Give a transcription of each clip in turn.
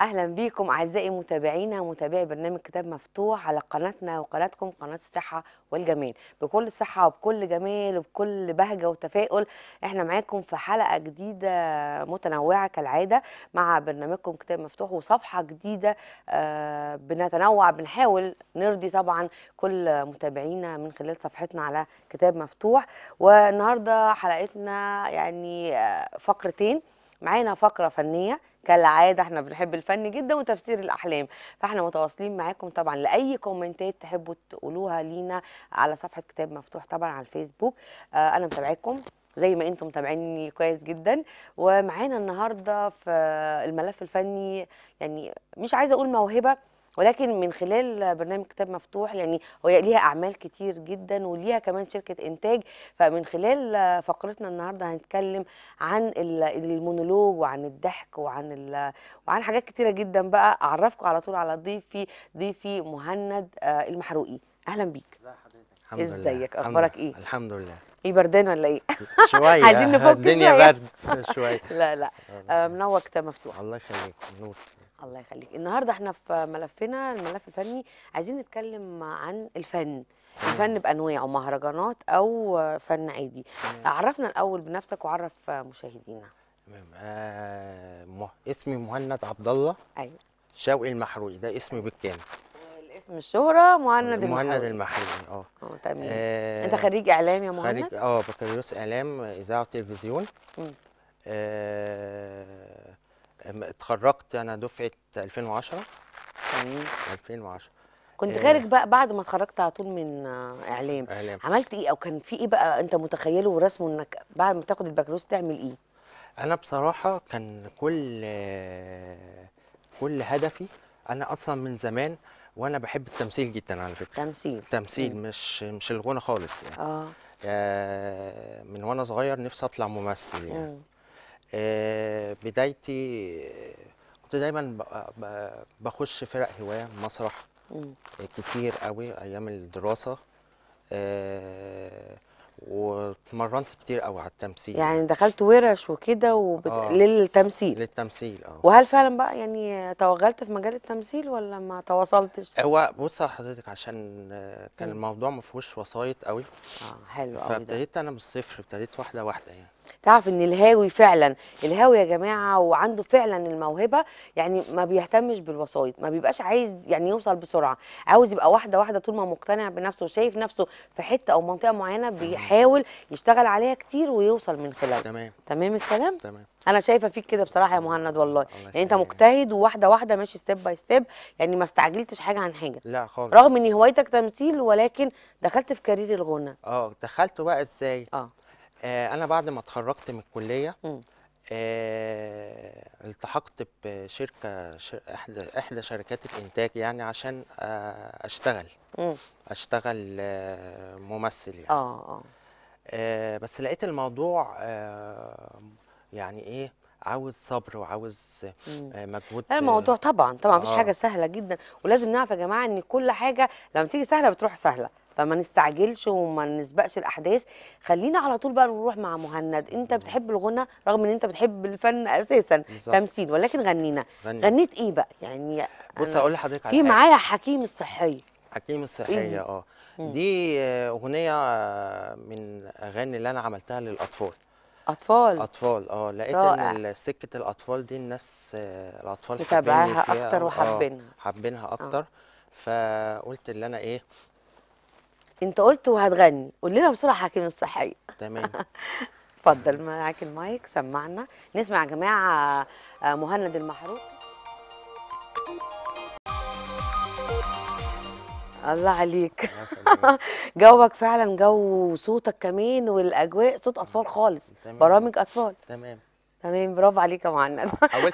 اهلا بيكم اعزائي متابعينا ومتابعي برنامج كتاب مفتوح على قناتنا وقناتكم قناه الصحه والجمال بكل صحه وبكل جمال وبكل بهجه وتفاؤل احنا معاكم في حلقه جديده متنوعه كالعاده مع برنامجكم كتاب مفتوح وصفحه جديده آه بنتنوع بنحاول نرضي طبعا كل متابعينا من خلال صفحتنا على كتاب مفتوح والنهارده حلقتنا يعني آه، فقرتين معانا فقره فنيه كالعاده احنا بنحب الفن جدا وتفسير الاحلام فاحنا متواصلين معاكم طبعا لاي كومنتات تحبوا تقولوها لينا على صفحه كتاب مفتوح طبعا على الفيسبوك آه انا متابعاكم زي ما انتم متابعيني كويس جدا ومعانا النهارده في الملف الفني يعني مش عايزه اقول موهبه ولكن من خلال برنامج كتاب مفتوح يعني هو ليها اعمال كتير جدا وليها كمان شركه انتاج فمن خلال فقرتنا النهارده هنتكلم عن المونولوج وعن الضحك وعن وعن حاجات كتيره جدا بقى اعرفكم على طول على ضيفي ضيفي مهند آه، المحروقي اهلا بيك ازي حضرتك ازيك اخبارك ايه الحمد لله ايه بردان ولا ايه؟ شوية عايزين نفك الدنيا برد شوية لا لا آه، منور كتاب مفتوح الله يخليك نور الله يخليك النهارده احنا في ملفنا الملف الفني عايزين نتكلم عن الفن الفن بانواعه مهرجانات او فن عادي عرفنا الاول بنفسك وعرف مشاهدينا تمام آه مه... اسمي مهند عبد الله ايوه شوقي المحروقي ده اسمي بالكامل اسم الشهرة مهند المحروقي مهند المحروقي اه اه تمام آه، انت خريج اعلام يا مهند خريج اه بكالوريوس اعلام اذاعه وتلفزيون آه اتخرجت انا دفعه 2010 2010 كنت خارج آه. بقى بعد ما اتخرجت على طول من اعلام, إعلام. عملت ايه او كان في ايه بقى انت متخيله ورسمه انك بعد ما تاخد البكالوريوس تعمل ايه انا بصراحه كان كل كل هدفي انا اصلا من زمان وانا بحب التمثيل جدا على فكره تمثيل تمثيل مش مش الغنى خالص يعني آه. اه من وانا صغير نفسي اطلع ممثل يعني مم. آه، بدايتي آه، كنت دايما آه، بخش فرق هوايه مسرح كتير قوي ايام الدراسه واتمرنت كتير قوي على التمثيل يعني دخلت ورش وكده وبت... آه. للتمثيل للتمثيل اه وهل فعلا بقى يعني توغلت في مجال التمثيل ولا ما تواصلتش؟ هو بص حضرتك عشان كان الموضوع ما فيهوش وسايط قوي اه حلو قوي فابتديت انا من الصفر ابتديت واحده واحده يعني تعرف ان الهاوي فعلا الهاوي يا جماعه وعنده فعلا الموهبه يعني ما بيهتمش بالوسايط ما بيبقاش عايز يعني يوصل بسرعه عاوز يبقى واحده واحده طول ما مقتنع بنفسه وشايف نفسه في حته او منطقه معينه بيحاول يشتغل عليها كتير ويوصل من خلالها تمام تمام الكلام تمام انا شايفه فيك كده بصراحه يا مهند والله يعني انت مجتهد وواحده واحده ماشي ستيب باي ستيب يعني ما استعجلتش حاجه عن حاجه لا خالص رغم ان هوايتك تمثيل ولكن دخلت في كارير الغنى اه دخلته بقى ازاي اه آه، انا بعد ما اتخرجت من الكليه آه، التحقت بشركه احدى احدى شركات الانتاج يعني عشان آه، اشتغل اشتغل ممثل يعني اه اه بس لقيت الموضوع يعني ايه عاوز صبر وعاوز مجهود الموضوع طبعا طبعا مفيش آه. حاجه سهله جدا ولازم نعرف يا جماعه ان كل حاجه لما تيجي سهله بتروح سهله فما نستعجلش وما نسبقش الاحداث خلينا على طول بقى نروح مع مهند انت بتحب الغنى رغم ان انت بتحب الفن اساسا بالزبط. تمثيل ولكن غنينا غني. غنيت ايه بقى يعني بص اقول لحضرتك على في معايا حكيم الصحيه حكيم الصحيه إيه اه دي اغنيه من اغاني اللي انا عملتها للاطفال اطفال اطفال اه لقيت رائع. ان سكه الاطفال دي الناس الاطفال متابعاها اكتر آه، وحابينها حابينها آه. اكتر فقلت اللي انا ايه انت قلت وهتغني قول لنا بسرعه حكيم الصحيه تمام اتفضل معاك المايك سمعنا نسمع يا جماعه آه، مهند المحروق الله عليك جوك فعلا جو وصوتك كمان والاجواء صوت اطفال خالص تمام. برامج اطفال تمام تمام برافو عليك يا معند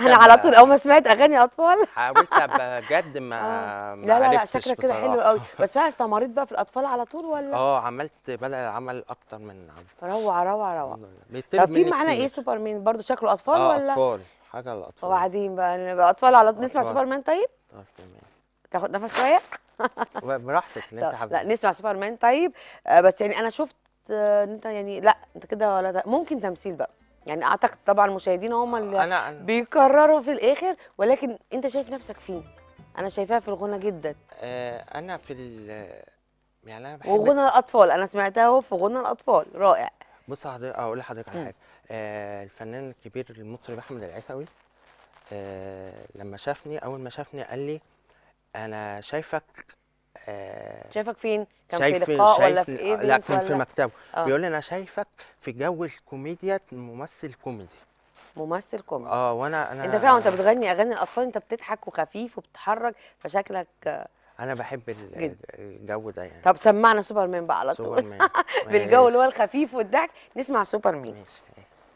انا على طول اول ما سمعت اغاني اطفال حاولت ابقى آه. ما لا لا لا شكلك كده حلو قوي بس فعلا استمريت بقى في الاطفال على طول ولا اه عملت بدا العمل اكتر من عمل روعه روعه روعه طب في معانا ايه سوبر مان برضه شكله اطفال آه ولا اطفال حاجه للاطفال وبعدين بقى اطفال على طول نسمع سوبر مان طيب؟, طيب تمام تاخد نفس شويه براحتك اللي انت حابب لا نسمع سوبر مان طيب آه، بس يعني انا شفت آه، انت يعني لا انت كده ولا ممكن تمثيل بقى يعني اعتقد طبعا المشاهدين هم آه، اللي أنا أنا بيكرروا في الاخر ولكن انت شايف نفسك فين انا شايفاها في الغنى جدا آه انا في يعني انا بحب وغنى الاطفال انا سمعتها اهو في غنى الاطفال رائع بص حضرتك اقول لحضرتك على حاجه آه الفنان الكبير المطرب احمد العيسوي آه لما شافني اول ما شافني قال لي انا شايفك آه، شايفك فين؟ كان شايف في لقاء شايف ولا في ايه؟ لا كان في مكتبه آه. بيقول لي انا شايفك في جو الكوميديا ممثل كوميدي ممثل كوميدي اه وانا انا انت فعلا وانت بتغني اغاني الاطفال انت بتضحك وخفيف وبتتحرك فشكلك آه، انا بحب الجو ده يعني طب سمعنا سوبر مان بقى على طول بالجو اللي هو الخفيف والضحك نسمع سوبر مان ماشي.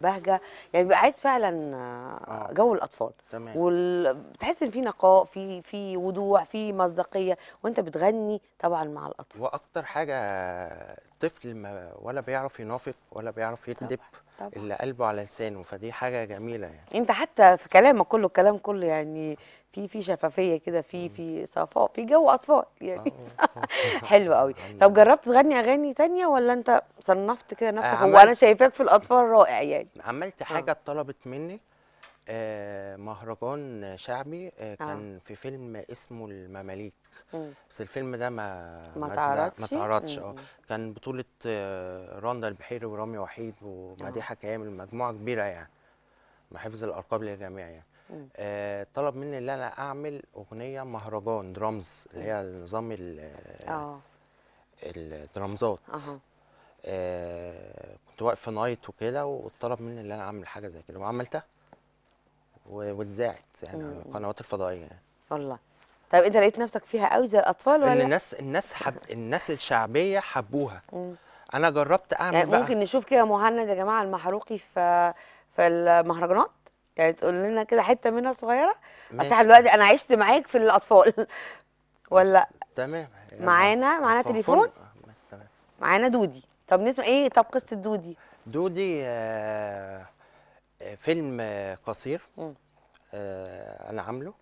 بهجه يعني بيبقى عايز فعلا آه، آه. جو الاطفال تمام وتحس ان في نقاء في في وضوح في مصداقيه وانت بتغني طبعا مع الاطفال واكتر حاجه الطفل ما ولا بيعرف ينافق ولا بيعرف يكذب طبعا. اللي قلبه على لسانه فدي حاجه جميله يعني انت حتى في كلامك كله الكلام كله يعني في في شفافيه كده في في صفاء في جو اطفال يعني حلو قوي طب يعني جربت تغني اغاني تانية ولا انت صنفت كده نفسك هو انا شايفاك في الاطفال رائع يعني عملت آه. حاجه اتطلبت مني آه، مهرجان شعبي آه، كان آه. في فيلم اسمه المماليك مم. بس الفيلم ده ما ما تعرضش ما تعرضش اه كان بطولة راندا البحيري ورامي وحيد ومديحة كامل مجموعة كبيرة يعني محافظ الألقاب للجميع يعني آه طلب مني ان انا اعمل اغنيه مهرجان درامز اللي هي نظام اه الدرامزات آه. آه كنت واقف في نايت وكده وطلب مني ان انا اعمل حاجه زي كده وعملتها واتذاعت يعني على القنوات الفضائيه يعني والله طب انت لقيت نفسك فيها قوي زي الاطفال ولا الناس الناس حب الناس الشعبيه حبوها مم. انا جربت اعمل يعني ممكن بقى. نشوف كده مهند يا جماعه المحروقي في في المهرجانات يعني تقول لنا كده حته منها صغيره اصل احنا دلوقتي انا عشت معاك في الاطفال ولا تمام معانا معانا تليفون تمام معانا دودي طب نسمع ايه طب قصه دودي دودي آه, آه، فيلم قصير آه انا عامله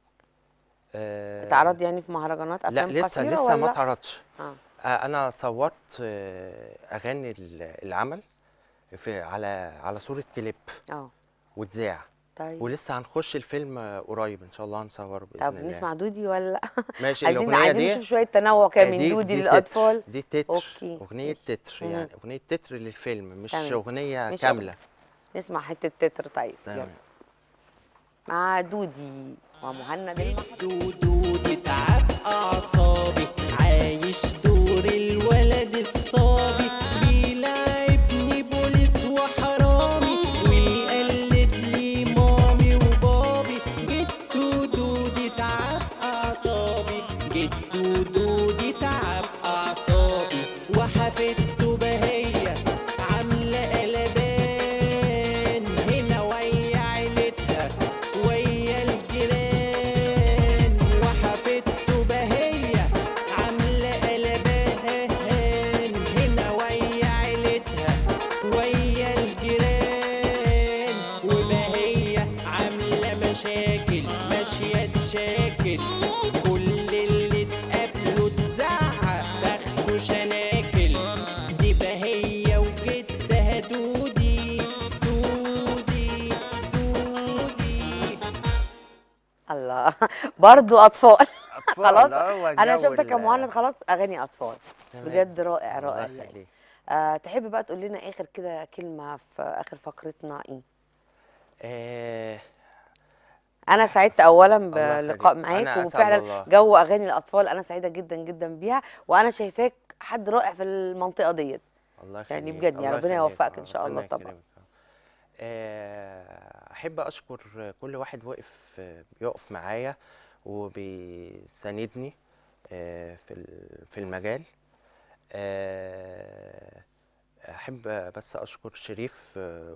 آه، اتعرض يعني في مهرجانات افلام لا لسه لسه ما اتعرضش آه. آه انا صورت اغاني العمل في على على صوره كليب اه واتذاع طيب ولسه هنخش الفيلم قريب ان شاء الله هنصور باذن طب الله طب نسمع دودي ولا ماشي عايزين عايزين نشوف شويه تنوع كده آه، من دودي دي للاطفال دي تتر أوكي. اغنيه ماشي. تتر يعني اغنيه تتر للفيلم مش تمام. اغنيه مش كامله أغنية. نسمع حته تتر طيب تمام. مع دودي ومهند دودي تعب اعصابي عايش دودي برضو اطفال خلاص آه، انا شفتك يا مهند خلاص اغاني اطفال بجد رائع رائع آه تحب بقى تقول لنا اخر كده كلمه في اخر فقرتنا ايه آه انا سعدت اولا بلقاء معاك وفعلا جو اغاني الاطفال انا سعيده جدا جدا بيها وانا شايفاك حد رائع في المنطقه ديت الله يعني بجد يا يعني ربنا يوفقك ان شاء آه، الله طبعا آه، احب اشكر كل واحد واقف بيقف معايا وبيساندني آه، في في المجال آه، احب بس اشكر شريف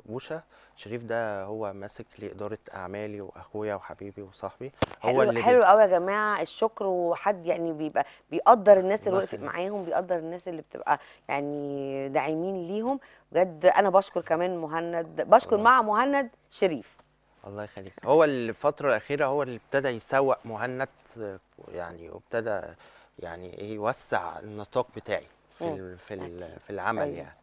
بوشا شريف ده هو ماسك لاداره اعمالي واخويا وحبيبي وصاحبي هو حلو اللي حلو قوي يا جماعه الشكر وحد يعني بيبقى بيقدر الناس اللي وقفت معاهم بيقدر الناس اللي بتبقى يعني داعمين ليهم بجد انا بشكر كمان مهند بشكر الله. مع مهند شريف الله يخليك هو الفتره الاخيره هو اللي ابتدى يسوق مهند يعني وابتدى يعني ايه يوسع النطاق بتاعي في في في العمل أيوة. يعني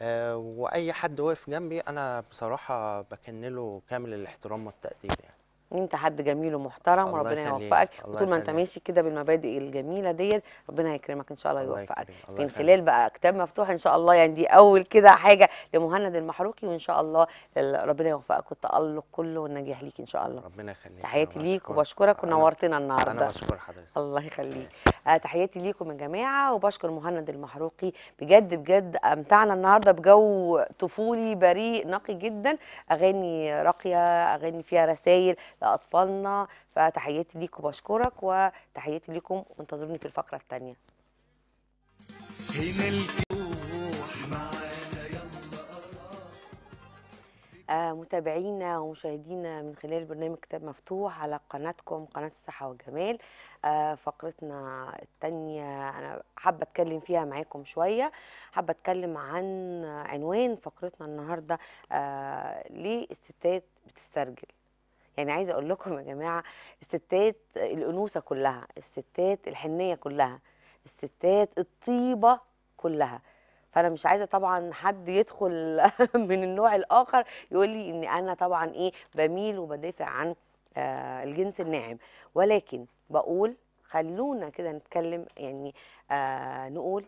آه، واي حد وقف جنبي انا بصراحه بكن له كامل الاحترام والتقدير يعني انت حد جميل ومحترم وربنا يوفقك وطول ما انت ماشي كده بالمبادئ الجميله ديت ربنا يكرمك ان شاء الله يوفقك من خلال بقى كتاب مفتوح ان شاء الله يعني دي اول كده حاجه لمهند المحروقي وان شاء الله ربنا يوفقك والتالق كله والنجاح ليك ان شاء الله ربنا يخليك تحياتي ليك وبشكرك ونورتنا النهارده انا بشكر حضرتك الله يخليك آه، تحياتي ليكم يا جماعه وبشكر مهند المحروقي بجد بجد امتعنا النهارده بجو طفولي بريء نقي جدا اغاني راقيه اغاني فيها رسائل لاطفالنا فتحياتي ليك وبشكرك وتحياتي ليكم وانتظروني في الفقره الثانيه هنا معانا يلا آه، متابعينا ومشاهدينا من خلال برنامج كتاب مفتوح على قناتكم قناة الصحة والجمال آه، فقرتنا التانية أنا حابة أتكلم فيها معاكم شوية حابة أتكلم عن عنوان فقرتنا النهاردة آه، ليه الستات بتسترجل يعني عايزه اقول لكم يا جماعه الستات الانوثه كلها الستات الحنيه كلها الستات الطيبه كلها فانا مش عايزه طبعا حد يدخل من النوع الاخر يقول لي ان انا طبعا ايه بميل وبدافع عن آه، الجنس الناعم ولكن بقول خلونا كده نتكلم يعني آه نقول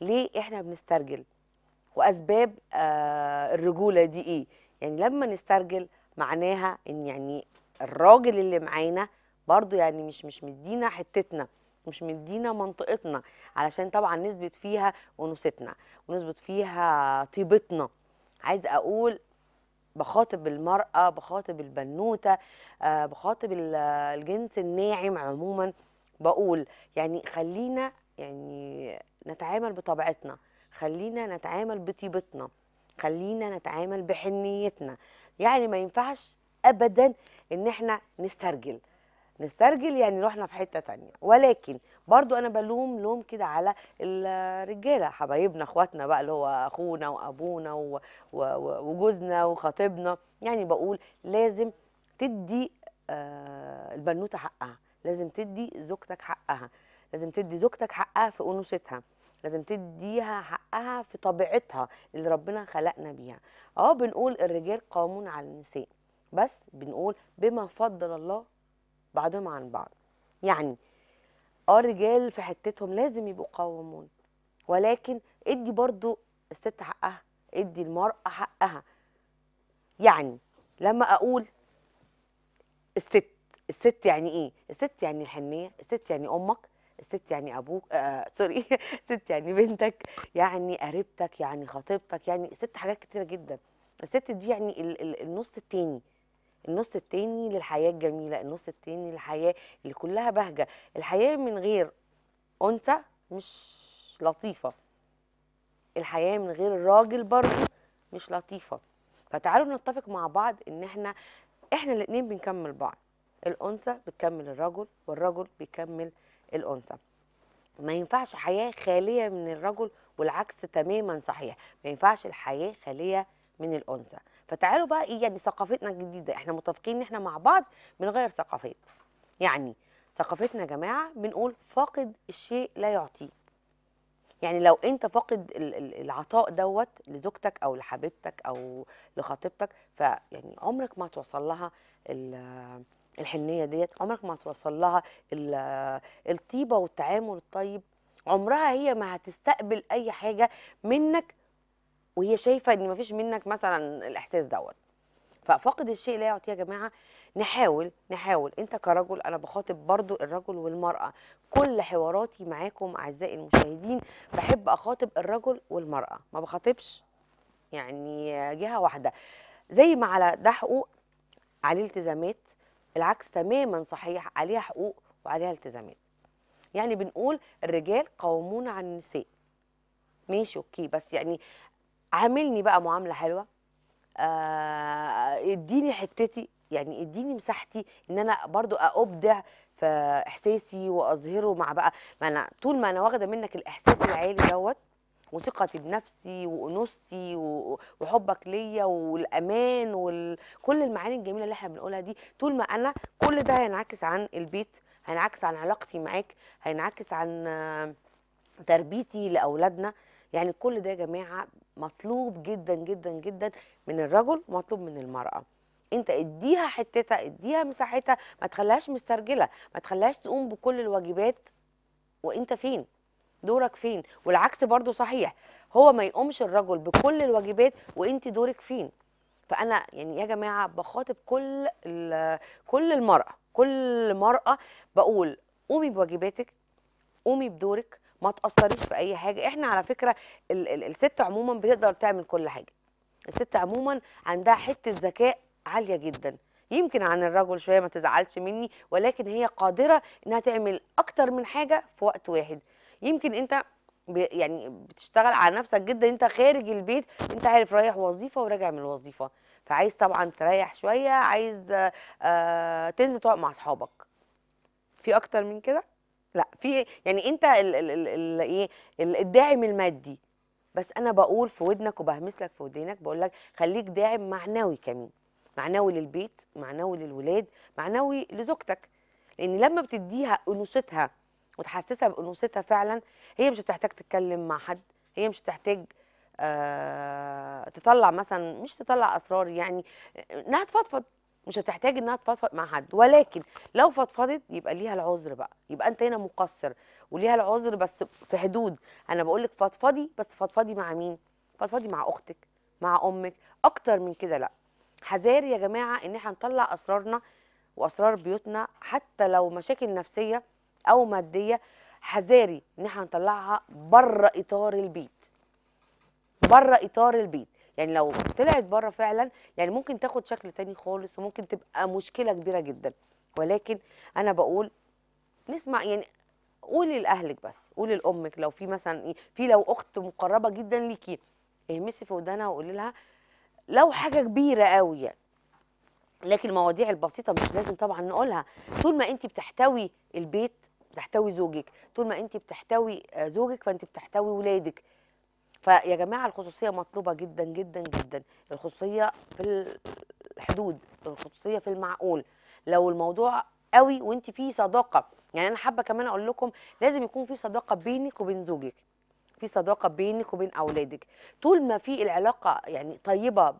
ليه احنا بنسترجل واسباب آه الرجوله دي ايه يعني لما نسترجل معناها ان يعني الراجل اللي معانا برضو يعني مش مش مدينا حتتنا مش مدينا منطقتنا علشان طبعا نثبت فيها انوثتنا ونثبت فيها طيبتنا عايز اقول بخاطب المرأة بخاطب البنوتة آه، بخاطب الجنس الناعم عموما بقول يعني خلينا يعني نتعامل بطبيعتنا خلينا نتعامل بطيبتنا خلينا نتعامل بحنيتنا يعني ما ينفعش ابدا ان احنا نسترجل نسترجل يعني روحنا في حته تانية ولكن برضو انا بلوم لوم كده على الرجاله حبايبنا اخواتنا بقى اللي هو اخونا وابونا وجوزنا وخطيبنا يعني بقول لازم تدي آه، البنوته حقها لازم تدي زوجتك حقها لازم تدي زوجتك حقها في انوثتها لازم تديها حقها في طبيعتها اللي ربنا خلقنا بيها اه بنقول الرجال قامون على النساء بس بنقول بما فضل الله بعضهم عن بعض يعني اه الرجال في حتتهم لازم يبقوا قوامون ولكن ادي برضو الست حقها ادي المرأة حقها يعني لما اقول الست الست يعني ايه الست يعني الحنية الست يعني امك الست يعني ابوك آه سوري ست يعني بنتك يعني قريبتك يعني خطيبتك يعني ست حاجات كتيره جدا الست دي يعني النص التاني النص التاني للحياه الجميله النص التاني للحياه اللي كلها بهجه الحياه من غير انثى مش لطيفه الحياه من غير الراجل برضه مش لطيفه فتعالوا نتفق مع بعض ان احنا احنا الاثنين بنكمل بعض الانثى بتكمل الرجل والرجل بيكمل الانثى ما ينفعش حياه خاليه من الرجل والعكس تماما صحيح ما ينفعش الحياه خاليه من الانثى فتعالوا بقى ايه يعني ثقافتنا الجديده احنا متفقين ان احنا مع بعض بنغير ثقافات يعني ثقافتنا يا جماعه بنقول فاقد الشيء لا يعطيه يعني لو انت فاقد العطاء دوت لزوجتك او لحبيبتك او لخطيبتك فيعني عمرك ما توصل لها الحنيه ديت عمرك ما هتوصل لها الطيبه والتعامل الطيب عمرها هي ما هتستقبل اي حاجه منك وهي شايفه ان ما فيش منك مثلا الاحساس دوت ففاقد الشيء لا يعطيه يا جماعه نحاول نحاول انت كرجل انا بخاطب برضو الرجل والمراه كل حواراتي معاكم اعزائي المشاهدين بحب اخاطب الرجل والمراه ما بخاطبش يعني جهه واحده زي ما على ده حقوق عليه التزامات العكس تماما صحيح عليها حقوق وعليها التزامات يعني بنقول الرجال قوامون عن النساء ماشي اوكي بس يعني عاملني بقى معامله حلوه آه اديني حتتي يعني اديني مساحتي ان انا برضو ابدع في احساسي واظهره مع بقى ما انا طول ما انا واخده منك الاحساس العالي دوت وثقتي بنفسي وانوثتي وحبك ليا والامان وكل المعاني الجميله اللي احنا بنقولها دي طول ما انا كل ده هينعكس عن البيت هينعكس عن علاقتي معاك هينعكس عن تربيتي لاولادنا يعني كل ده يا جماعه مطلوب جدا جدا جدا من الرجل ومطلوب من المراه انت اديها حتتها اديها مساحتها ما تخليهاش مسترجله ما تخليهاش تقوم بكل الواجبات وانت فين دورك فين والعكس برضو صحيح هو ما يقومش الرجل بكل الواجبات وانت دورك فين فانا يعني يا جماعه بخاطب كل كل المراه كل مراه بقول قومي بواجباتك قومي بدورك ما تاثريش في اي حاجه احنا على فكره ال ال الست عموما بتقدر تعمل كل حاجه الست عموما عندها حته ذكاء عاليه جدا يمكن عن الرجل شويه ما تزعلش مني ولكن هي قادره انها تعمل اكتر من حاجه في وقت واحد يمكن انت يعني بتشتغل على نفسك جدا انت خارج البيت انت عارف رايح وظيفه وراجع من الوظيفه فعايز طبعا تريح شويه عايز آه تنزل تقعد مع اصحابك في اكتر من كده لا في يعني انت ايه الداعم المادي بس انا بقول في ودنك وبهمس لك في ودنك بقول لك خليك داعم معنوي كمان معنوي للبيت معنوي للولاد معنوي لزوجتك لان لما بتديها انوثتها وتحسسها بانوثتها فعلا هي مش هتحتاج تتكلم مع حد هي مش هتحتاج آه تطلع مثلا مش تطلع اسرار يعني انها تفضفض مش هتحتاج انها تفضفض مع حد ولكن لو فضفضت يبقى ليها العذر بقى يبقى انت هنا مقصر وليها العذر بس في حدود انا بقول لك فضفضي بس فضفضي مع مين فضفضي مع اختك مع امك اكتر من كده لا حذار يا جماعه ان احنا نطلع اسرارنا واسرار بيوتنا حتى لو مشاكل نفسيه او ماديه حذاري ان احنا نطلعها بره اطار البيت بره اطار البيت يعني لو طلعت بره فعلا يعني ممكن تاخد شكل تاني خالص وممكن تبقى مشكله كبيره جدا ولكن انا بقول نسمع يعني قولي لاهلك بس قولي لامك لو في مثلا في لو اخت مقربه جدا ليكي اهمسي في ودانها وقولي لها لو حاجه كبيره قوي يعني لكن المواضيع البسيطه مش لازم طبعا نقولها طول ما انت بتحتوي البيت بتحتوي زوجك طول ما انت بتحتوي آه، زوجك فانت بتحتوي ولادك فيا جماعه الخصوصيه مطلوبه جدا جدا جدا الخصوصيه في الحدود الخصوصيه في المعقول لو الموضوع قوي وانت فيه صداقه يعني انا حابه كمان اقول لكم لازم يكون في صداقه بينك وبين زوجك في صداقه بينك وبين اولادك طول ما في العلاقه يعني طيبه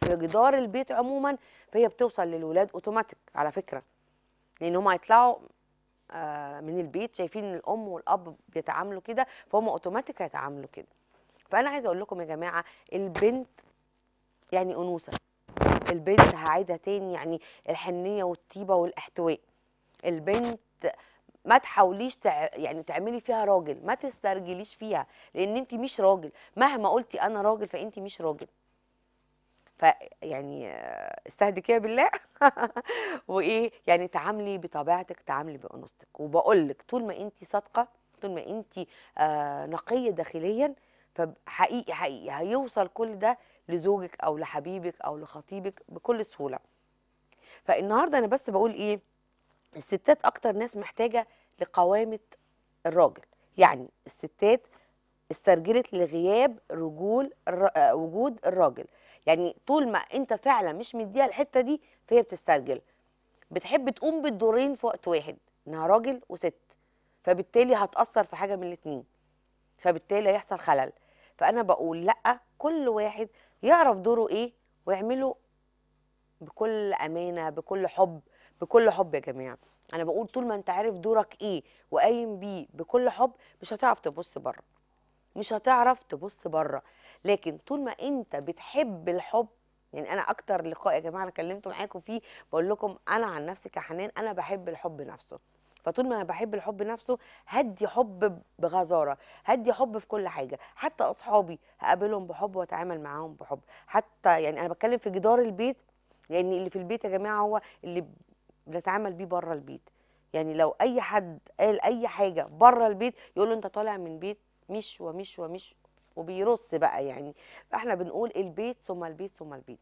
في جدار البيت عموما فهي بتوصل للولاد اوتوماتيك على فكره لان هم هيطلعوا آه، من البيت شايفين ان الام والاب بيتعاملوا كده فهم اوتوماتيك هيتعاملوا كده فانا عايزه اقول لكم يا جماعه البنت يعني انوثه البنت هعيدها تاني يعني الحنيه والطيبه والاحتواء البنت ما تحاوليش تع... يعني تعملي فيها راجل ما تسترجليش فيها لان انت مش راجل مهما قلتي انا راجل فانت مش راجل فيعني يا بالله وايه يعني تعاملي بطبيعتك تعاملي بانوثتك وبقول لك طول ما انت صادقه طول ما انت آه، نقيه داخليا فحقيقي حقيقي هيوصل كل ده لزوجك او لحبيبك او لخطيبك بكل سهوله فالنهارده انا بس بقول ايه الستات اكتر ناس محتاجه لقوامه الراجل يعني الستات استرجلت لغياب رجول آه، وجود الراجل يعني طول ما انت فعلا مش مديها الحته دي فهي بتسترجل بتحب تقوم بالدورين في وقت واحد انها راجل وست فبالتالي هتاثر في حاجه من الاثنين فبالتالي هيحصل خلل فانا بقول لا كل واحد يعرف دوره ايه ويعمله بكل امانه بكل حب بكل حب يا جماعه انا بقول طول ما انت عارف دورك ايه وقايم بيه بكل حب مش هتعرف تبص بره مش هتعرف تبص بره لكن طول ما انت بتحب الحب يعني انا اكتر لقاء يا جماعه انا كلمت معاكم فيه بقول لكم انا عن نفسي كحنان انا بحب الحب نفسه فطول ما انا بحب الحب نفسه هدي حب بغزاره هدي حب في كل حاجه حتى اصحابي هقابلهم بحب واتعامل معاهم بحب حتى يعني انا بتكلم في جدار البيت لان يعني اللي في البيت يا جماعه هو اللي بنتعامل بيه بره البيت يعني لو اي حد قال اي حاجه بره البيت يقول له انت طالع من بيت مش ومش ومش وبيرص بقى يعني فاحنا بنقول البيت ثم البيت ثم البيت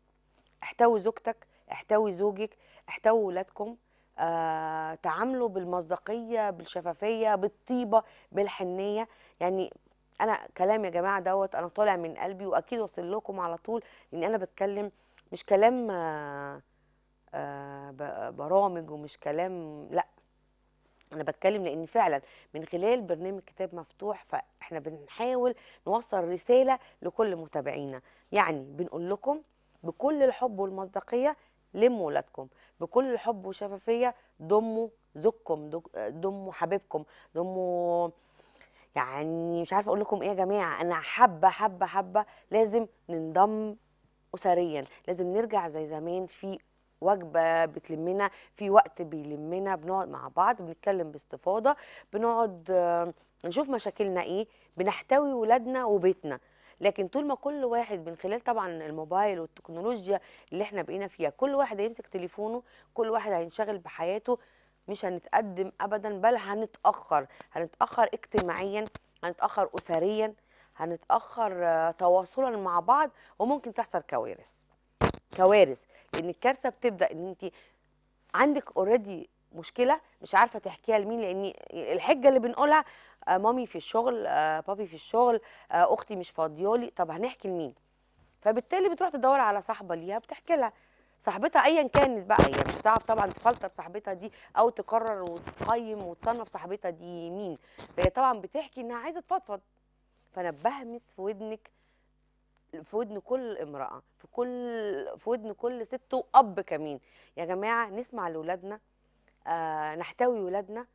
احتوي زوجتك احتوي زوجك احتوي ولادكم آه، تعاملوا بالمصداقيه بالشفافيه بالطيبه بالحنيه يعني انا كلام يا جماعه دوت انا طالع من قلبي واكيد وصل لكم على طول لان انا بتكلم مش كلام آه آه برامج ومش كلام لا انا بتكلم لان فعلا من خلال برنامج كتاب مفتوح فاحنا بنحاول نوصل رساله لكل متابعينا يعني بنقول لكم بكل الحب والمصداقيه لموا ولادكم بكل حب وشفافيه ضموا زوجكم ضموا حبيبكم ضموا يعني مش عارفه اقول لكم ايه يا جماعه انا حبه حبه حبه لازم ننضم اسريا لازم نرجع زي زمان في وجبه بتلمنا في وقت بيلمنا بنقعد مع بعض بنتكلم باستفاضه بنقعد آه، نشوف مشاكلنا ايه بنحتوي ولادنا وبيتنا لكن طول ما كل واحد من خلال طبعا الموبايل والتكنولوجيا اللي احنا بقينا فيها كل واحد هيمسك تليفونه كل واحد هينشغل بحياته مش هنتقدم ابدا بل هنتاخر هنتاخر اجتماعيا هنتاخر اسريا هنتاخر آه، تواصلا مع بعض وممكن تحصل كوارث كوارث لان الكارثه بتبدا ان انت عندك اوريدي مشكله مش عارفه تحكيها لمين لان الحجه اللي بنقولها آه، مامي في الشغل آه، بابي في الشغل آه، اختي مش فاضيالي طب هنحكي لمين فبالتالي بتروح تدور على صاحبه ليها بتحكي لها صاحبتها ايا كانت بقى هي مش هتعرف طبعا تفلتر صاحبتها دي او تقرر وتقيم وتصنف صاحبتها دي مين فهي طبعا بتحكي انها عايزه تفضفض فنبهها مس في ودنك في ودن كل امراه في كل في ودن كل ست واب كمين يا جماعه نسمع لاولادنا آه نحتوي ولادنا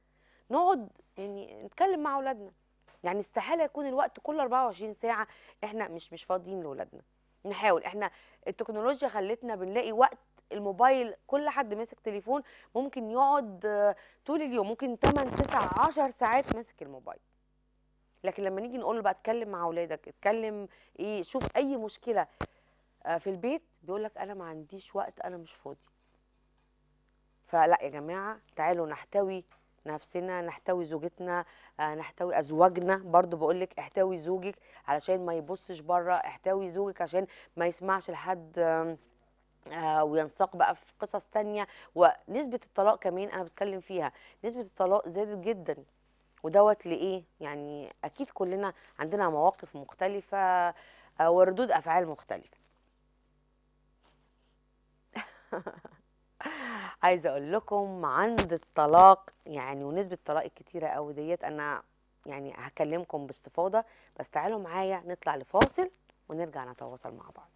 نقعد يعني نتكلم مع ولادنا يعني استحاله يكون الوقت كله 24 ساعه احنا مش مش فاضيين لاولادنا نحاول احنا التكنولوجيا خلتنا بنلاقي وقت الموبايل كل حد ماسك تليفون ممكن يقعد طول اليوم ممكن 8 9 10 ساعات ماسك الموبايل لكن لما نيجي نقول له بقى اتكلم مع اولادك اتكلم ايه شوف اي مشكله آه، في البيت بيقول لك انا ما عنديش وقت انا مش فاضي فلا يا جماعه تعالوا نحتوي نفسنا نحتوي زوجتنا آه، نحتوي ازواجنا برضو لك احتوي زوجك علشان ما يبصش بره احتوي زوجك عشان ما يسمعش لحد آه، وينساق بقى في قصص تانية ونسبة الطلاق كمان أنا بتكلم فيها نسبة الطلاق زادت جدا ودوت لايه يعني اكيد كلنا عندنا مواقف مختلفه آه، وردود افعال مختلفه عايزه اقول لكم عند الطلاق يعني ونسبه الطلاق الكتيره قوي ديت انا يعني هكلمكم باستفاضه بس تعالوا معايا نطلع لفاصل ونرجع نتواصل مع بعض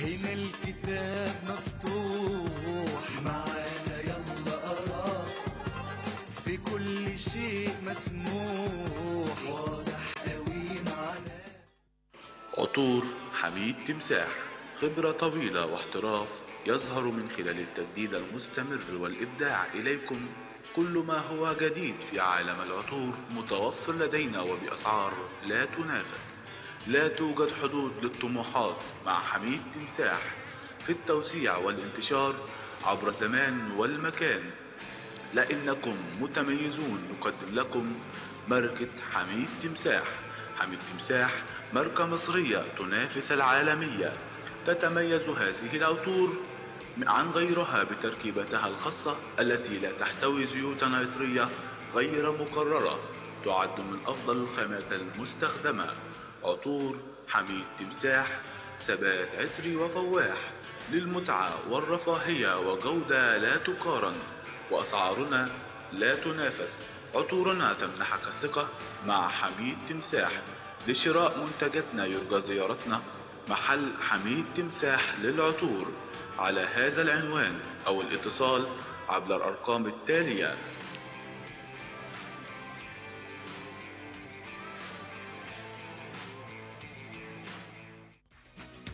هنا الكتاب مفتوح معانا شيء مسموح واضح قوي عطور حميد تمساح خبرة طويلة واحتراف يظهر من خلال التجديد المستمر والإبداع إليكم كل ما هو جديد في عالم العطور متوفر لدينا وبأسعار لا تنافس لا توجد حدود للطموحات مع حميد تمساح في التوسيع والانتشار عبر زمان والمكان لأنكم متميزون نقدم لكم ماركة حميد تمساح حميد تمساح ماركة مصرية تنافس العالمية تتميز هذه العطور عن غيرها بتركيبتها الخاصة التي لا تحتوي زيوت عطرية غير مكررة تعد من أفضل الخامات المستخدمة عطور حميد تمساح ثبات عطري وفواح للمتعة والرفاهية وجودة لا تقارن وأسعارنا لا تنافس عطورنا تمنحك الثقة مع حميد تمساح لشراء منتجاتنا يرجى زيارتنا محل حميد تمساح للعطور على هذا العنوان أو الاتصال عبر الأرقام التالية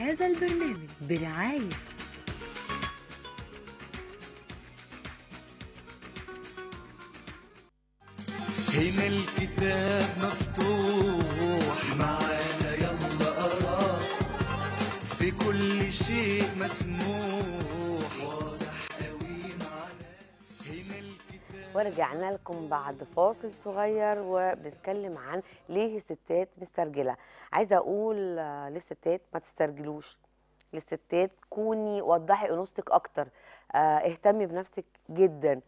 هذا البرنامج برعاية لينا الكتاب مفتوح معانا يلا أرى في كل شيء مسموح واضح قوي معانا هنا الكتاب ورجعنا لكم بعد فاصل صغير وبنتكلم عن ليه الستات مسترجله عايزه اقول للستات ما تسترجلوش للستات كوني وضحي انوثتك اكتر آه، اهتمي بنفسك جدا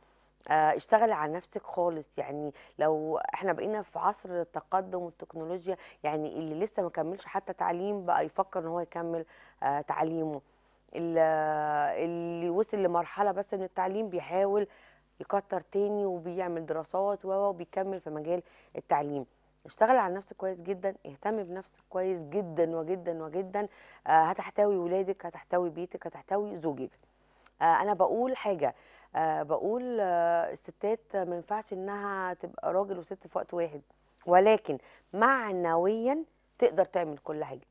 آه، اشتغلي على نفسك خالص يعني لو احنا بقينا في عصر التقدم والتكنولوجيا يعني اللي لسه ما كملش حتى تعليم بقى يفكر ان هو يكمل آه، تعليمه اللي وصل لمرحله بس من التعليم بيحاول يكتر تاني وبيعمل دراسات وبيكمل في مجال التعليم اشتغل على نفسك كويس جدا اهتم بنفسك كويس جدا وجدا وجدا آه، هتحتوي ولادك هتحتوي بيتك هتحتوي زوجك آه، انا بقول حاجه آه، بقول آه، الستات ما ينفعش انها تبقى راجل وست في وقت واحد ولكن معنويا تقدر تعمل كل حاجه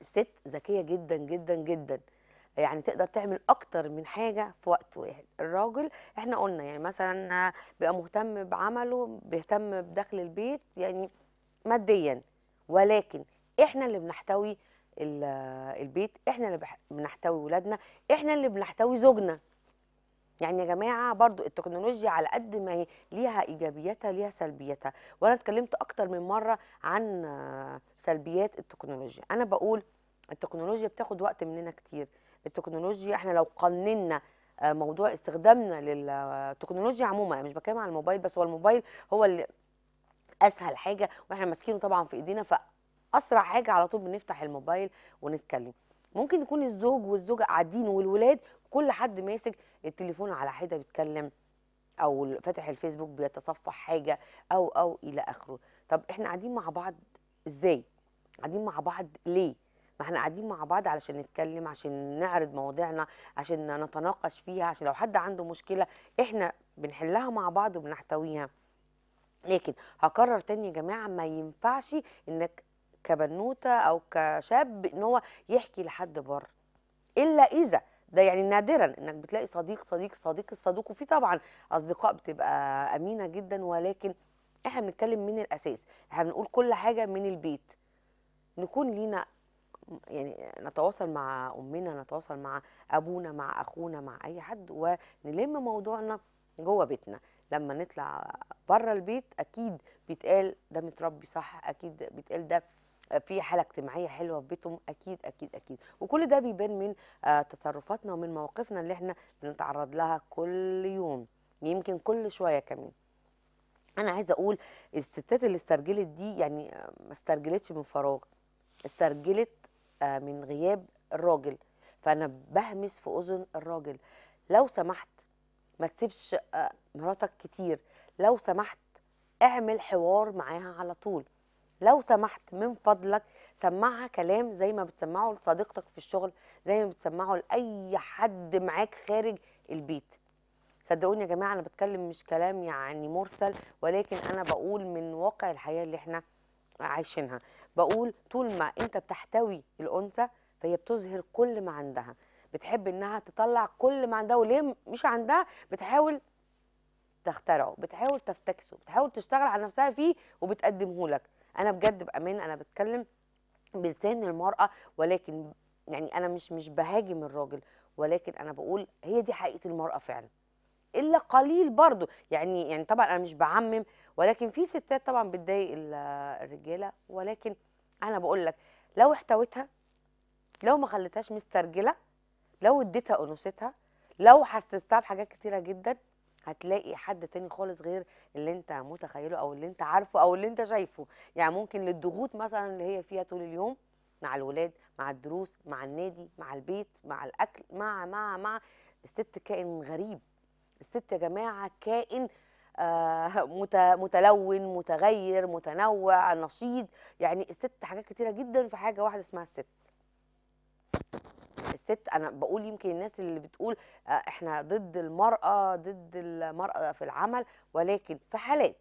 الست ذكيه جدا جدا جدا يعني تقدر تعمل اكتر من حاجه في وقت واحد الراجل احنا قلنا يعني مثلا بيبقى مهتم بعمله بيهتم بدخل البيت يعني ماديا ولكن احنا اللي بنحتوي البيت احنا اللي بنحتوي ولادنا احنا اللي بنحتوي زوجنا يعني يا جماعه برضو التكنولوجيا على قد ما هي ليها ايجابياتها ليها سلبياتها وانا اتكلمت اكتر من مره عن سلبيات التكنولوجيا انا بقول التكنولوجيا بتاخد وقت مننا كتير التكنولوجيا احنا لو قننا آه، موضوع استخدامنا للتكنولوجيا عموما انا مش بتكلم على الموبايل بس هو الموبايل هو اللي اسهل حاجه واحنا ماسكينه طبعا في ايدينا اسرع حاجه على طول بنفتح الموبايل ونتكلم ممكن يكون الزوج والزوجه قاعدين والولاد كل حد ماسك التليفون على حده بيتكلم او فاتح الفيسبوك بيتصفح حاجه او او الى اخره طب احنا قاعدين مع بعض ازاي قاعدين مع بعض ليه ما احنا قاعدين مع بعض علشان نتكلم عشان نعرض مواضيعنا عشان نتناقش فيها عشان لو حد عنده مشكله احنا بنحلها مع بعض وبنحتويها لكن هكرر تاني يا جماعه ما ينفعش انك كبنوته او كشاب ان هو يحكي لحد بره الا اذا ده يعني نادرا انك بتلاقي صديق صديق صديق الصدوق وفي طبعا اصدقاء بتبقى امينه جدا ولكن احنا بنتكلم من الاساس احنا بنقول كل حاجه من البيت نكون لينا يعني نتواصل مع امنا نتواصل مع ابونا مع اخونا مع اي حد ونلم موضوعنا جوه بيتنا لما نطلع بره البيت اكيد بيتقال ده متربي صح اكيد بيتقال ده في حاله اجتماعيه حلوه في بيتهم اكيد اكيد اكيد وكل ده بيبان من آه، تصرفاتنا ومن مواقفنا اللي احنا بنتعرض لها كل يوم يمكن كل شويه كمان انا عايزه اقول الستات اللي استرجلت دي يعني آه، ما استرجلتش من فراغ استرجلت آه، من غياب الراجل فانا بهمس في اذن الراجل لو سمحت ما تسيبش مراتك كتير لو سمحت اعمل حوار معاها على طول لو سمحت من فضلك سمعها كلام زي ما بتسمعه لصديقتك في الشغل زي ما بتسمعه لاي حد معاك خارج البيت صدقوني يا جماعه انا بتكلم مش كلام يعني مرسل ولكن انا بقول من واقع الحياه اللي احنا عايشينها بقول طول ما انت بتحتوي الانثى فهي بتظهر كل ما عندها بتحب انها تطلع كل ما عندها وليه مش عندها بتحاول تخترعه بتحاول تفتكسه بتحاول تشتغل على نفسها فيه وبتقدمه لك انا بجد بامان انا بتكلم بلسان المراه ولكن يعني انا مش مش بهاجم الراجل ولكن انا بقول هي دي حقيقه المراه فعلا الا قليل برضو يعني يعني طبعا انا مش بعمم ولكن في ستات طبعا بتضايق الرجاله ولكن انا بقول لك لو احتوتها لو ما خليتهاش مسترجله لو اديتها انوثتها لو حسستها بحاجات كتيره جدا هتلاقي حد تاني خالص غير اللي انت متخيله او اللي انت عارفه او اللي انت شايفه يعني ممكن للضغوط مثلا اللي هي فيها طول اليوم مع الولاد مع الدروس مع النادي مع البيت مع الاكل مع مع مع الست كائن غريب الست يا جماعه كائن آه متلون متغير متنوع نشيط يعني الست حاجات كتيره جدا في حاجه واحده اسمها الست الست انا بقول يمكن الناس اللي بتقول آه، احنا ضد المراه ضد المراه في العمل ولكن في حالات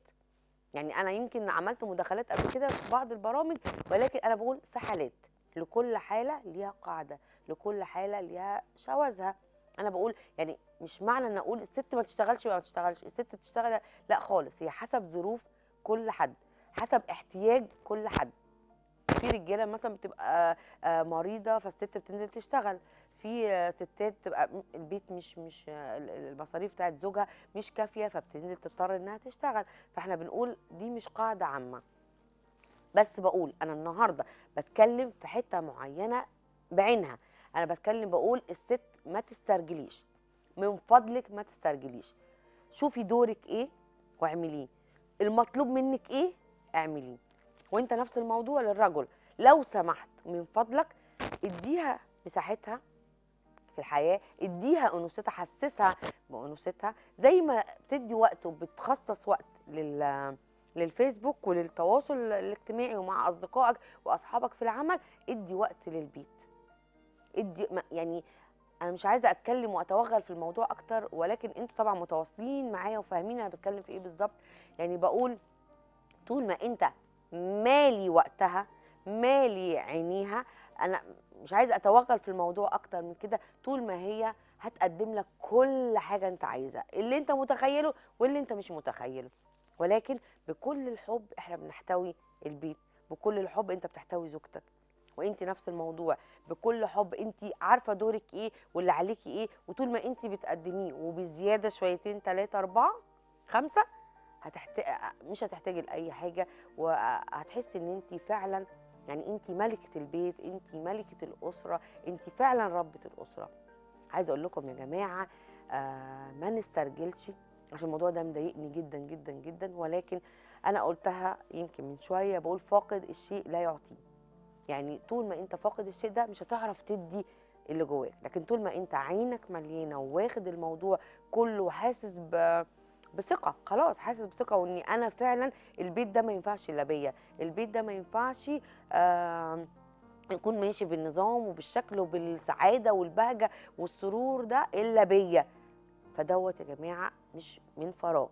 يعني انا يمكن عملت مداخلات قبل كده في بعض البرامج ولكن انا بقول في حالات لكل حاله ليها قاعده لكل حاله ليها شواذها انا بقول يعني مش معنى ان اقول الست ما تشتغلش يبقى ما تشتغلش الست تشتغل لا خالص هي حسب ظروف كل حد حسب احتياج كل حد في رجاله مثلا بتبقى آه، مريضه فالست بتنزل تشتغل في آه، ستات بتبقى البيت مش مش آه، المصاريف بتاعت زوجها مش كافيه فبتنزل تضطر انها تشتغل فاحنا بنقول دي مش قاعده عامه بس بقول انا النهارده بتكلم في حته معينه بعينها انا بتكلم بقول الست ما تسترجليش من فضلك ما تسترجليش شوفي دورك ايه واعمليه المطلوب منك ايه اعمليه وانت نفس الموضوع للرجل لو سمحت من فضلك اديها مساحتها في الحياه اديها انوثتها حسسها بانوثتها زي ما بتدي وقت وبتخصص وقت لل للفيسبوك وللتواصل الاجتماعي ومع اصدقائك واصحابك في العمل ادي وقت للبيت ادي يعني انا مش عايزه اتكلم واتوغل في الموضوع اكتر ولكن انتوا طبعا متواصلين معايا وفاهمين انا بتكلم في ايه بالظبط يعني بقول طول ما انت مالي وقتها مالي عينيها انا مش عايزه اتوغل في الموضوع اكتر من كده طول ما هي هتقدم لك كل حاجه انت عايزها اللي انت متخيله واللي انت مش متخيله ولكن بكل الحب احنا بنحتوي البيت بكل الحب انت بتحتوي زوجتك وانت نفس الموضوع بكل حب انت عارفه دورك ايه واللي عليكي ايه وطول ما انت بتقدميه وبزياده شويتين ثلاثه اربعه خمسه هتحت... مش هتحتاجي لاي حاجه وهتحسي ان انت فعلا يعني انت ملكه البيت انت ملكه الاسره انت فعلا ربه الاسره عايزه اقول لكم يا جماعه آه ما نسترجلش عشان الموضوع ده مضايقني جدا جدا جدا ولكن انا قلتها يمكن من شويه بقول فاقد الشيء لا يعطيه يعني طول ما انت فاقد الشيء ده مش هتعرف تدي اللي جواك لكن طول ما انت عينك مليانه واخد الموضوع كله وحاسس ب بثقه خلاص حاسس بثقه واني انا فعلا البيت ده ما ينفعش الا بيا البيت ده ما ينفعش آه يكون ماشي بالنظام وبالشكل وبالسعاده والبهجه والسرور ده الا بيا فدوت يا جماعه مش من فراغ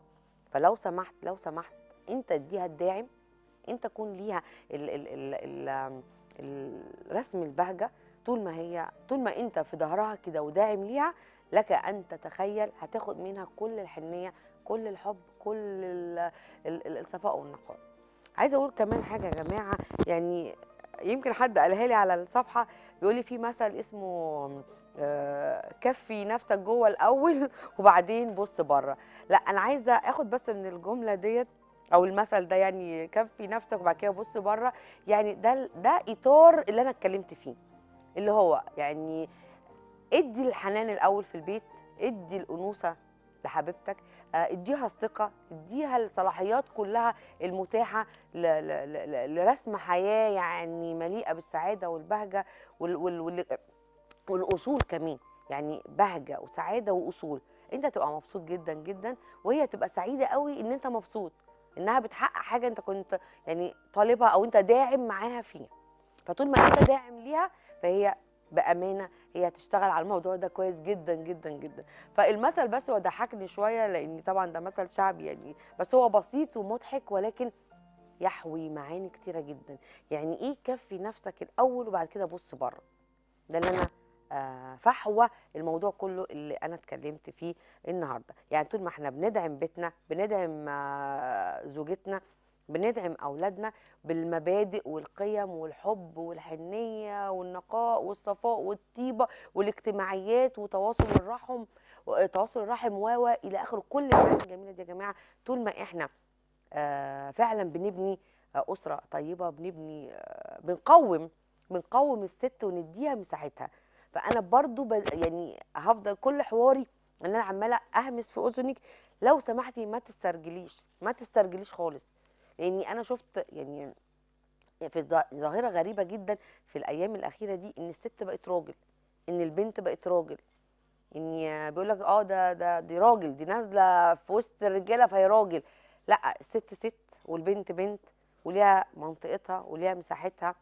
فلو سمحت لو سمحت انت اديها الداعم انت كون ليها ال ال ال ال الرسم البهجه طول ما هي طول ما انت في ظهرها كده وداعم ليها لك ان تتخيل هتاخد منها كل الحنيه كل الحب كل الصفاء والنقاء عايزه اقول كمان حاجه يا جماعه يعني يمكن حد قالها لي على الصفحه بيقول لي في مثل اسمه آه، كفي نفسك جوه الاول وبعدين بص بره لا انا عايزه اخد بس من الجمله ديت او المثل ده يعني كفي نفسك وبعد كده بص بره يعني ده ده اطار اللي انا اتكلمت فيه اللي هو يعني ادي الحنان الاول في البيت ادي الانوثه لحبيبتك آه، اديها الثقه اديها الصلاحيات كلها المتاحه لرسم حياه يعني مليئه بالسعاده والبهجه وال وال والاصول كمان يعني بهجه وسعاده واصول انت تبقى مبسوط جدا جدا وهي تبقى سعيده قوي ان انت مبسوط انها بتحقق حاجه انت كنت يعني طالبها او انت داعم معاها فيها فطول ما انت داعم ليها فهي بامانه هي هتشتغل على الموضوع ده كويس جدا جدا جدا فالمثل بس هو ضحكني شويه لان طبعا ده مثل شعبي يعني بس هو بسيط ومضحك ولكن يحوي معاني كتيره جدا يعني ايه كفي نفسك الاول وبعد كده بص بره ده اللي انا آه، فحوى الموضوع كله اللي انا اتكلمت فيه النهارده يعني طول ما احنا بندعم بيتنا بندعم آه، زوجتنا بندعم أولادنا بالمبادئ والقيم والحب والحنية والنقاء والصفاء والطيبة والاجتماعيات وتواصل الرحم تواصل الرحم و إلى آخر كل الحاجات الجميلة دي يا جماعة طول ما إحنا آه، فعلا بنبني آه، أسرة طيبة بنبني آه، بنقوم بنقوم الست ونديها مساحتها فأنا برضو يعني هفضل كل حواري ان انا عماله اهمس في اذنك لو سمحتي ما تسترجليش ما تسترجليش خالص لاني انا شفت يعني, يعني في ظاهره غريبه جدا في الايام الاخيره دي ان الست بقت راجل ان البنت بقت راجل ان بيقول لك اه ده ده دي راجل دي نازله في وسط الرجاله فهي راجل لا الست ست والبنت بنت وليها منطقتها وليها مساحتها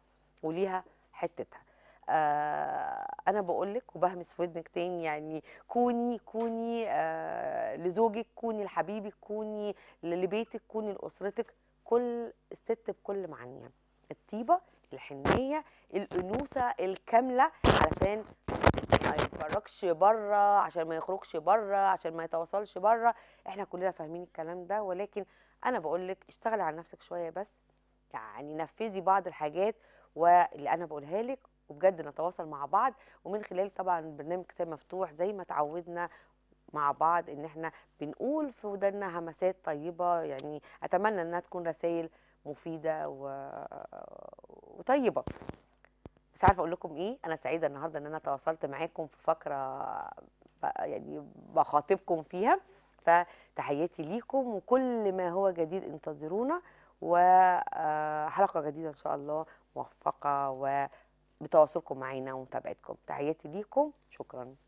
وليها حتتها آه انا بقول لك وبهمس في ودنك تاني يعني كوني كوني آه لزوجك كوني لحبيبك كوني لبيتك كوني لاسرتك كل الست بكل معانيها الطيبه الحنيه الانوثه الكامله علشان ما يتفرجش بره عشان ما يخرجش بره عشان ما يتواصلش بره احنا كلنا فاهمين الكلام ده ولكن انا بقول لك اشتغلي على نفسك شويه بس يعني نفذي بعض الحاجات واللي انا بقولها لك وبجد نتواصل مع بعض ومن خلال طبعا برنامج كتاب مفتوح زي ما تعودنا مع بعض ان احنا بنقول في ودنا همسات طيبه يعني اتمنى انها تكون رسائل مفيده و... وطيبه مش عارفه اقول لكم ايه انا سعيده النهارده ان انا تواصلت معاكم في فقره يعني بخاطبكم فيها فتحياتي ليكم وكل ما هو جديد انتظرونا وحلقه آه، جديده ان شاء الله موفقه وبتواصلكم معنا ومتابعتكم تحياتي ليكم شكرا